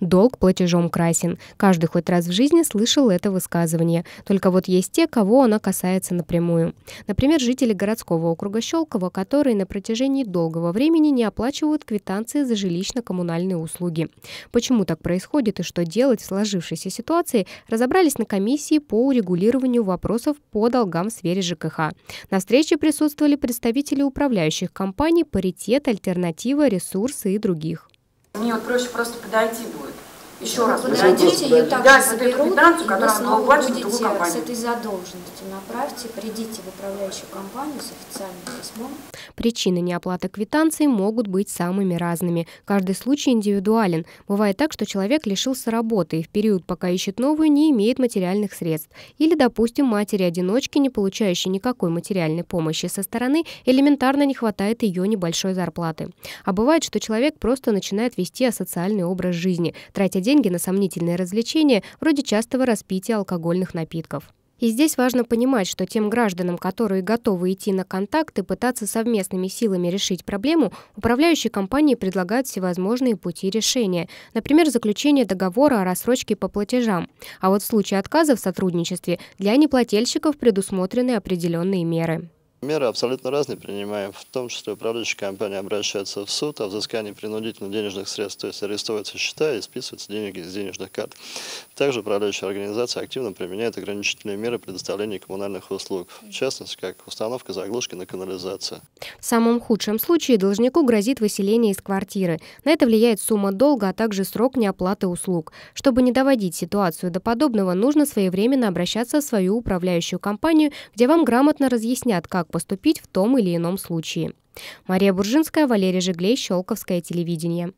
долг платежом красен. Каждый хоть раз в жизни слышал это высказывание. Только вот есть те, кого оно касается напрямую. Например, жители городского округа Щелково, которые на протяжении долгого времени не оплачивают квитанции за жилищно-коммунальные услуги. Почему так происходит и что делать в сложившейся ситуации, разобрались на комиссии по урегулированию вопросов по долгам в сфере ЖКХ. На встрече присутствовали представители управляющих компаний «Паритет», «Альтернатива», «Ресурсы» и других. Мне вот проще просто подойти будет еще раз. Подадите ее так да, заберут, квитанцию, и вы снова будете с этой задолженностью. Направьте, придите в управляющую компанию с официальным письмом. Причины неоплаты квитанции могут быть самыми разными. Каждый случай индивидуален. Бывает так, что человек лишился работы и в период, пока ищет новую, не имеет материальных средств. Или, допустим, матери-одиночки, не получающей никакой материальной помощи со стороны, элементарно не хватает ее небольшой зарплаты. А бывает, что человек просто начинает вести асоциальный образ жизни, тратя деньги деньги на сомнительные развлечения вроде частого распития алкогольных напитков. И здесь важно понимать, что тем гражданам, которые готовы идти на контакт и пытаться совместными силами решить проблему, управляющие компании предлагают всевозможные пути решения, например, заключение договора о рассрочке по платежам. А вот в случае отказа в сотрудничестве для неплательщиков предусмотрены определенные меры. Меры абсолютно разные принимаем, в том числе управляющая компания обращается в суд о взыскании принудительных денежных средств, то есть арестовываются счета и списываются деньги из денежных карт. Также управляющая организация активно применяет ограничительные меры предоставления коммунальных услуг, в частности, как установка заглушки на канализацию. В самом худшем случае должнику грозит выселение из квартиры. На это влияет сумма долга, а также срок неоплаты услуг. Чтобы не доводить ситуацию до подобного, нужно своевременно обращаться в свою управляющую компанию, где вам грамотно разъяснят, как поступить в том или ином случае. Мария Буржинская, Валерий Жеглей, Щелковское телевидение.